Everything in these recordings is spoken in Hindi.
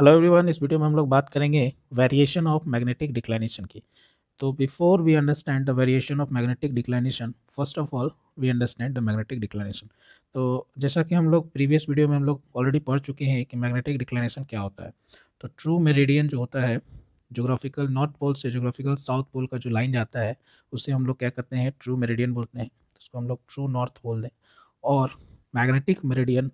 हेलो एवरीवन इस वीडियो में हम लोग बात करेंगे वेरिएशन ऑफ मैग्नेटिक डिक्लाइनेशन की तो before we understand the variation of magnetic declination first of all we understand the magnetic declination तो जैसा कि हम लोग प्रीवियस वीडियो में हम लोग ऑलरेडी पढ़ चुके हैं कि मैग्नेटिक डिक्लाइनेशन क्या होता है तो ट्रू मेरेडियन जो होता है जोग्राफिकल नॉर्थ पोल से जोग्राफिकल साउथ पोल का जो लाइन जाता है उसे हम लोग क्या करते हैं ट्रू मेरेडियन बोलते हैं उसको हम लोग ट्रू नॉर्थ बोल दें और मैग्नेटिक मेरेडियन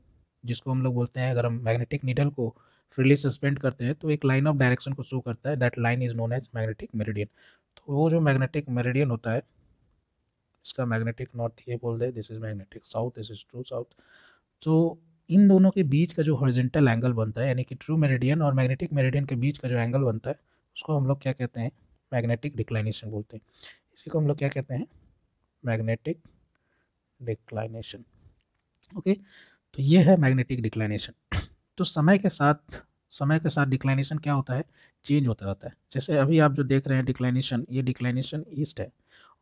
जिसको हम लोग बोलते हैं अगर हम मैग्नेटिक नीडल को फ्रीली सस्पेंड करते हैं तो एक लाइन ऑफ डायरेक्शन को शो करता है that line is known as magnetic meridian तो वो जो मैग्नेटिक मेरिडियन होता है इसका मैग्नेटिक नॉर्थ ये बोल दे this is magnetic south this is true south तो इन दोनों के बीच का जो हॉरिजेंटल एंगल बनता है यानी कि ट्रू मेरिडियन और मैग्नेटिक मेरिडियन के बीच का जो एंगल बनता है उसको हम लोग क्या कहते हैं मैग्नेटिक डिक्लाइनेशन बोलते हैं इसी को हम लोग क्या कहते हैं मैग्नेटिक डिक्लाइनेशन ओके तो ये है मैग्नेटिक डिक्लाइनेशन तो समय के साथ समय के साथ डिक्लाइनेशन क्या होता है चेंज होता रहता है जैसे अभी आप जो देख रहे हैं डिक्लाइनेशन ये डिक्लाइनेशन ईस्ट है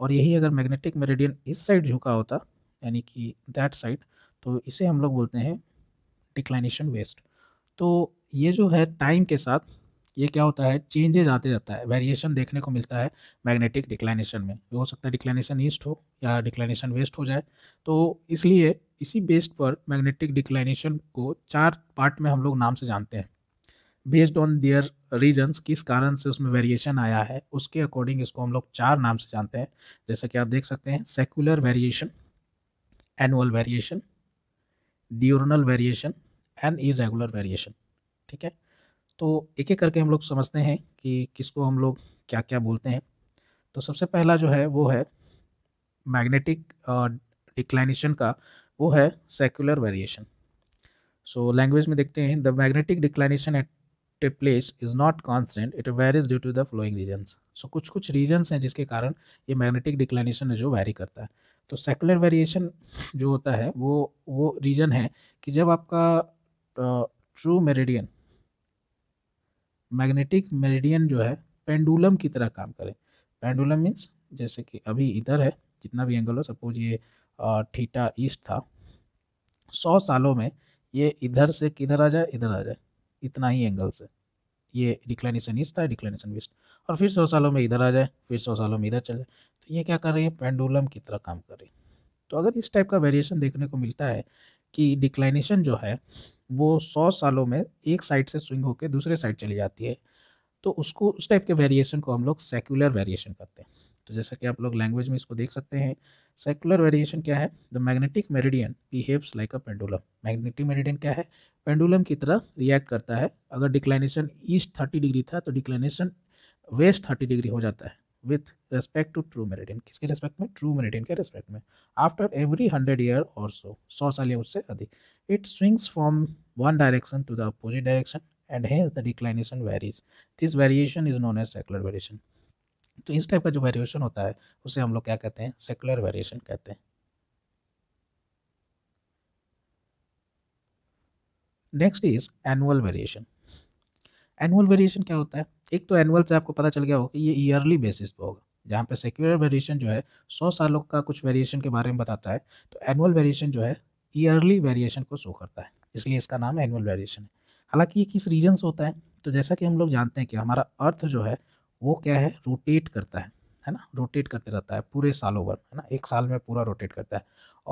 और यही अगर मैग्नेटिक मेरेडियन इस साइड झुका होता यानी कि दैट साइड तो इसे हम लोग बोलते हैं डिक्लाइनेशन वेस्ट तो ये जो है टाइम के साथ ये क्या होता है चेंजेज आते रहता है वेरिएशन देखने को मिलता है मैग्नेटिक डिक्लाइनेशन में हो सकता है डिक्लाइनेशन ईस्ट हो या डिक्लाइनेशन वेस्ट हो जाए तो इसलिए इसी बेस्ड पर मैग्नेटिक डिक्लाइनेशन को चार पार्ट में हम लोग नाम से जानते हैं बेस्ड ऑन दियर रीजन्स किस कारण से उसमें वेरिएशन आया है उसके अकॉर्डिंग इसको हम लोग चार नाम से जानते हैं जैसा कि आप देख सकते हैं secular variation annual variation diurnal variation and irregular variation ठीक है तो एक एक करके हम लोग समझते हैं कि किसको हम लोग क्या क्या बोलते हैं तो सबसे पहला जो है वो है मैग्नेटिक डिक्लाइनेशन का वो है सेकुलर वेरिएशन सो लैंग्वेज में देखते हैं the magnetic declination at a place is not constant it varies due to the flowing reasons so कुछ कुछ रीजन्स हैं जिसके कारण ये मैग्नेटिक डिक्लाइनेशन है जो वेरी करता है तो सेकुलर वेरिएशन जो होता है वो वो रीजन है कि जब आपका ट्रू मेरेडियन मैग्नेटिक मेरिडियन जो है पेंडुलम की तरह काम करे पेंडुलम मीन्स जैसे कि अभी इधर है जितना भी एंगल हो सपोज ये ठीटा ईस्ट था सौ सालों में ये इधर से किधर आ जाए इधर आ जाए इतना ही एंगल से ये डिक्लाइनेशन ईस्ट था डिक्लाइनेशन वेस्ट और फिर सौ सालों में इधर आ जाए फिर सौ सालों में इधर चले तो ये क्या कर रही है पेंडुलम की तरह काम कर रही है तो अगर इस टाइप का वेरिएशन देखने को मिलता है कि डिक्लाइनेशन जो है वो सौ सालों में एक साइड से स्विंग होकर दूसरे साइड चली जाती है तो उसको उस टाइप के वेरिएशन को हम लोग सेकुलर वेरिएशन करते हैं तो जैसा कि आप लोग लैंग्वेज में इसको देख सकते हैं सेकुलर वेरिएशन क्या है the magnetic meridian behaves like a pendulum magnetic meridian क्या है पेंडुलम की तरह रिएक्ट करता है अगर डिक्लाइनेशन ईस्ट थर्टी डिग्री था तो डिक्लाइनेशन वेस्ट थर्टी डिग्री हो जाता है with respect to true meridian किसके रेस्पेक्ट में ट्रू मेरिडियन के रेस्पेक्ट में आफ्टर एवरी हंड्रेड ईयर और सो सौ साल या उससे अधिक it swings from one direction to the opposite direction and hence the declination varies this variation is known as secular variation तो इस टाइप का जो वेरिएशन होता है उसे हम लोग क्या कहते हैं सेकुलर वेरिएशन कहते हैं next is annual variation annual variation क्या होता है एक तो एनुअल से आपको पता चल गया होगा कि ये ईयरली बेसिस पे होगा जहाँ पे सेक्यूलर वेरिएशन जो है सौ सालों का कुछ वेरिएशन के बारे में बताता है तो एनुअल वेरिएशन जो है ईयरली वेरिएशन को शो करता है इसलिए इसका नाम एनुअल वेरिएशन है हालांकि ये किस रीजन से होता है तो जैसा कि हम लोग जानते हैं कि हमारा अर्थ जो है वो क्या है रोटेट करता है है ना रोटेट करते रहता है पूरे सालों भर है ना एक साल में पूरा रोटेट करता है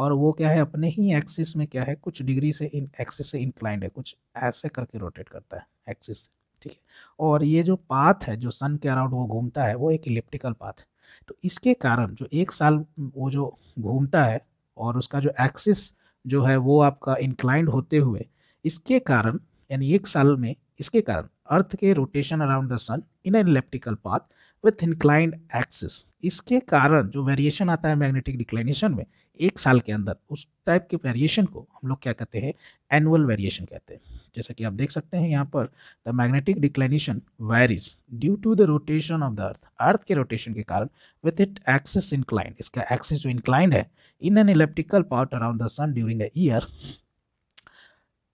और वो क्या है अपने ही एक्सिस में क्या है कुछ डिग्री से इन एक्सिस से इंक्लाइंड है कुछ ऐसे करके रोटेट करता है एक्सिस से ठीक है और ये जो पाथ है जो सन के अराउंड वो घूमता है वो एक इलिप्टिकल पाथ है तो इसके कारण जो एक साल वो जो घूमता है और उसका जो एक्सिस जो है वो आपका इंक्लाइंड होते हुए इसके कारण यानी एक साल में इसके कारण अर्थ के rotation around the sun in an elliptical path with inclined axis इसके कारण जो वेरिएशन आता है मैग्नेटिक डिक्लाइनेशन में एक साल के अंदर उस टाइप के वेरिएशन को हम लोग क्या कहते हैं एनुअल वेरिएशन कहते हैं जैसा कि आप देख सकते हैं यहाँ पर the magnetic declination varies due to the rotation of the earth earth के रोटेशन के कारण विथ इट एक्सिस इंक्लाइंड इसका एक्सिस जो इंक्लाइंड है in an elliptical part around the sun during the year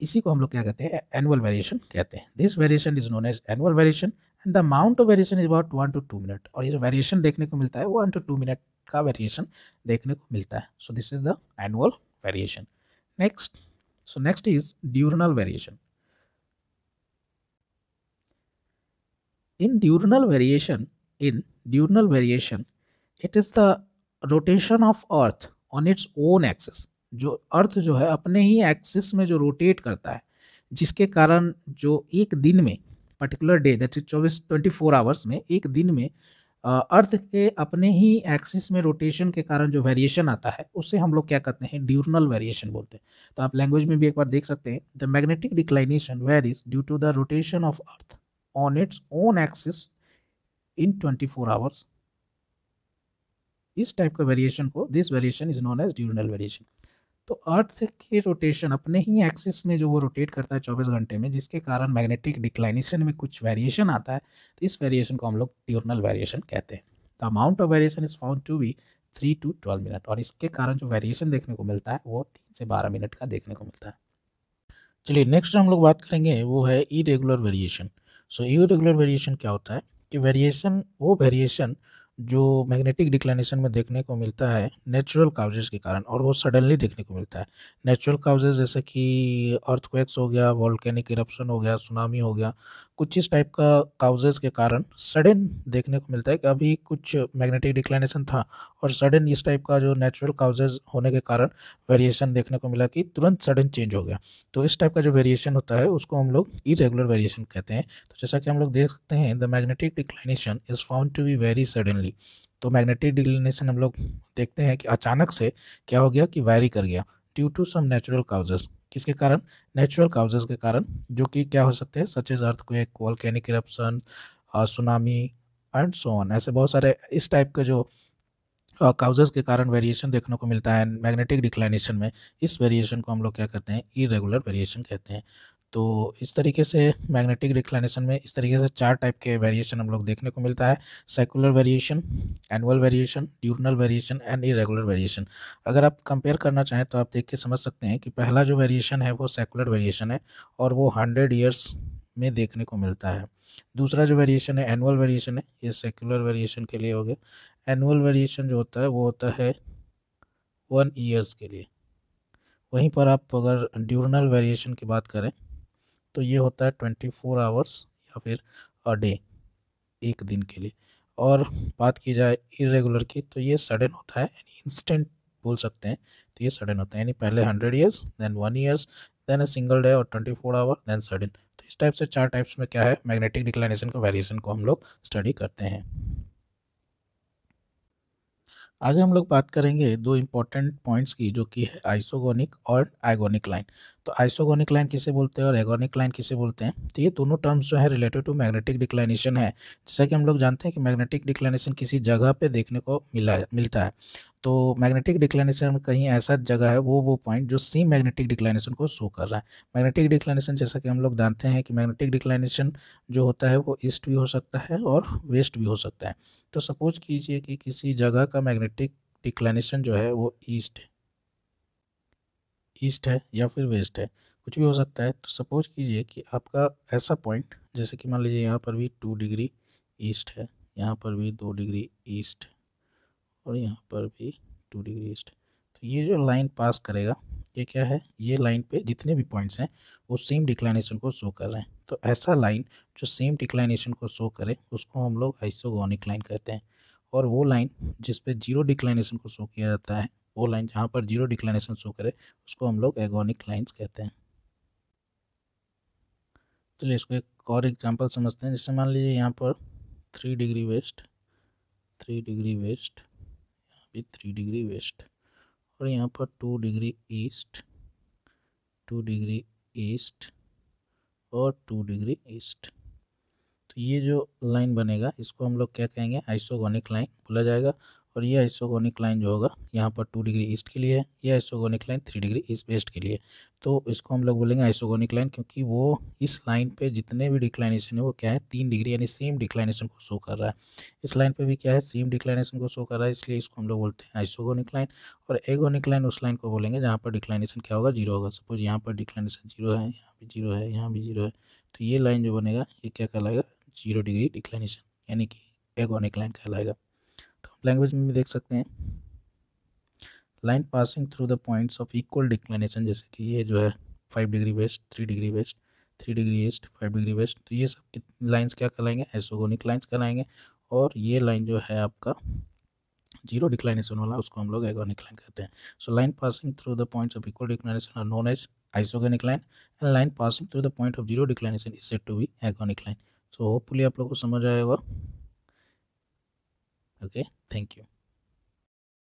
इसी को हम लोग क्या कहते हैं एनुअल वेरिएशन कहते हैं this variation is known as annual variation and the amount of variation is about one to two minute और ये जो वेरिएशन देखने को मिलता है वो वन टू टू मिनट का वेरिएशन देखने को मिलता है so this is the annual variation next so next is diurnal variation in diurnal variation in diurnal variation it is the rotation of earth on its own axis जो अर्थ जो है अपने ही एक्सिस में जो रोटेट करता है जिसके कारण जो एक दिन में पर्टिकुलर डे दैट इज चौबीस ट्वेंटी फोर आवर्स में एक दिन में अर्थ के अपने ही एक्सिस में रोटेशन के कारण जो वेरिएशन आता है उससे हम लोग क्या कहते हैं ड्यूरनल वेरिएशन बोलते हैं तो आप लैंग्वेज में भी एक बार देख सकते हैं the magnetic declination where is due to the rotation of earth on its own axis in twenty four hours इस टाइप का वेरिएशन को this variation is known as diurnal variation तो अर्थ की रोटेशन अपने ही एक्सिस में जो वो रोटेट करता है चौबीस घंटे में जिसके कारण मैग्नेटिक डिक्लाइनेशन में कुछ वेरिएशन आता है तो इस वेरिएशन को हम लोग ट्यूरनल वेरिएशन कहते हैं the amount of variation is found to be three to twelve minute और इसके कारण जो वेरिएशन देखने को मिलता है वो तीन से बारह मिनट का देखने को मिलता है चलिए नेक्स्ट हम लोग बात करेंगे वो है irregular variation so regular variation क्या होता है कि वेरिएशन वो वेरिएशन जो मैग्नेटिक डिक्लाइनेशन में देखने को मिलता है नेचुरल काउजेज के कारण और वो सडनली देखने को मिलता है नेचुरल काउजेज जैसे कि अर्थक्वेक्स हो गया वॉल्केनिक इरप्शन हो गया सुनामी हो गया कुछ इस टाइप का काउजेज के कारण सडन देखने को मिलता है कि अभी कुछ मैग्नेटिक डिक्लाइनेशन था और सडन इस टाइप का जो नेचुरल काउजेज होने के कारण वेरिएशन देखने को मिला कि तुरंत सडन चेंज हो गया तो इस टाइप का जो वेरिएशन होता है उसको हम लोग इरेगुलर वेरिएशन कहते हैं तो जैसा कि हम लोग देख सकते हैं the magnetic declination is found to be vary suddenly तो मैग्नेटिक डिक्लाइनेशन हम लोग देखते हैं कि अचानक से क्या हो गया कि वैरी कर गया due to some natural causes किसके कारण नेचुरल काउजेस के कारण जो कि क्या हो सकते हैं such as earthquake volcanic eruption tsunami and so on ऐसे बहुत सारे इस टाइप के जो काउजेस uh, के कारण वेरिएशन देखने को मिलता है मैग्नेटिक डिक्लाइनेशन में इस वेरिएशन को हम लोग क्या कहते हैं इरेगुलर वेरिएशन कहते हैं तो इस तरीके से मैग्नेटिक रिक्लाइनेशन में इस तरीके से चार टाइप के वेरिएशन हम लोग देखने को मिलता है secular variation annual variation diurnal variation and irregular variation अगर आप कंपेयर करना चाहें तो आप देख के समझ सकते हैं कि पहला जो वेरिएशन है वो सेकुलर वेरिएशन है और वो हंड्रेड ईयर्स में देखने को मिलता है दूसरा जो वेरिएशन है एनुअल वेरिएशन है ये सेकुलर वेरिएशन के लिए हो गया एनुअल वेरिएशन जो होता है वो होता है वन ईयर्स के लिए वहीं पर आप अगर ड्यूरनल वेरिएशन की बात करें तो ये होता है ट्वेंटी फोर आवर्स या फिर अ डे एक दिन के लिए और बात की जाए इरेगुलर की तो ये सडन होता है यानी इंस्टेंट बोल सकते हैं तो ये सडन होता है यानी पहले hundred years then one years then a single day और twenty four hour then sudden तो इस टाइप से चार टाइप्स में क्या है मैग्नेटिक डिक्लाइनेशन का वेरिएशन को हम लोग स्टडी करते हैं आगे हम लोग बात करेंगे दो इम्पॉर्टेंट पॉइंट्स की जो कि है आइसोगोनिक और आइगोनिक लाइन तो आइसोगोनिक लाइन किसे बोलते हैं और एगोनिक लाइन किसे बोलते हैं तो ये दोनों टर्म्स जो है रिलेटेड टू मैग्नेटिक डिक्लाइनेशन है जैसा कि हम लोग जानते हैं कि मैग्नेटिक डिक्लाइनेशन किसी जगह पे देखने को मिला मिलता है तो मैग्नेटिक डिक्लाइनेशन कहीं ऐसा जगह है वो वो पॉइंट जो सी मैग्नेटिक डिक्लाइनेशन को शो कर रहा है मैग्नेटिक डिक्लाइनेशन जैसा कि हम लोग जानते हैं कि मैग्नेटिक डिक्लाइनेशन जो होता है वो ईस्ट भी हो सकता है और वेस्ट भी हो सकता है तो सपोज कीजिए कि किसी जगह का मैग्नेटिक डिक्लाइनेशन जो है वो ईस्ट ईस्ट है या फिर वेस्ट है कुछ भी हो सकता है तो सपोज कीजिए कि आपका ऐसा पॉइंट जैसे कि मान लीजिए यहाँ पर भी टू डिग्री ईस्ट है यहाँ पर भी दो डिग्री ईस्ट और यहाँ पर भी टू डिग्री ईस्ट तो ये जो लाइन पास करेगा ये क्या है ये लाइन पे जितने भी पॉइंट्स हैं वो सेम डिक्लाइनेशन को शो कर रहे हैं तो ऐसा लाइन जो सेम डिक्लाइनेशन को शो करे उसको हम लोग आइसोगोनिक लाइन कहते हैं और वो लाइन जिस पे जीरो डिक्लाइनेशन को शो किया जाता है वो लाइन जहाँ पर जीरो डिक्लाइनेशन शो करे उसको हम लोग एगोनिक लाइन्स कहते हैं चलिए इसको एक और एग्जांपल समझते हैं जैसे मान लीजिए यहाँ पर three degree west three degree west यहाँ भी थ्री डिग्री वेस्ट और यहाँ पर two degree east two degree east और टू डिग्री ईस्ट तो ये जो लाइन बनेगा इसको हम लोग क्या कहेंगे आइसोगोनिक लाइन बोला जाएगा और यह आइसोगोनिक लाइन जो होगा यहाँ पर टू डिग्री ईस्ट के लिए है यह isogonic line three degree east west के लिए तो इसको हम लोग बोलेंगे आइसोगोनिक लाइन क्योंकि वो इस लाइन पे जितने भी डिक्लाइनेशन है वो क्या है तीन डिग्री यानी सेम डिक्लाइनेशन को शो कर रहा है इस लाइन पे भी क्या है सेम डिक्लाइनेशन को शो कर रहा है इसलिए इसको हम लोग बोलते हैं आइसोगोनिक लाइन और एगोनिक लाइन उस लाइन को बोलेंगे जहाँ पर डिक्लाइनेशन क्या होगा जीरो होगा सपोज यहाँ पर डिक्लाइनेशन जीरो है यहाँ पर जीरो है यहाँ भी जीरो है तो ये लाइन जो बनेगा ये क्या कहलाएगा जीरो डिग्री डिक्लाइनेशन यानी कि एगोनिक लाइन कहलाएगा लैंग्वेज में भी देख सकते हैं line passing through the points of equal declination जैसे कि ये जो है five degree west three degree west three degree east five degree west तो ये सब लाइन्स क्या कहलाएंगे एसोगोनिक लाइन्स कहलाएंगे और ये लाइन जो है आपका जीरो डिक्लाइनेशन वाला उसको हम लोग एगोनिक लाइन कहते हैं so line passing through the points of equal declination are known as isogonic line and line passing through the point of zero declination is set to be agonic line so hopefully आप लोग को समझ आएगा okay thank you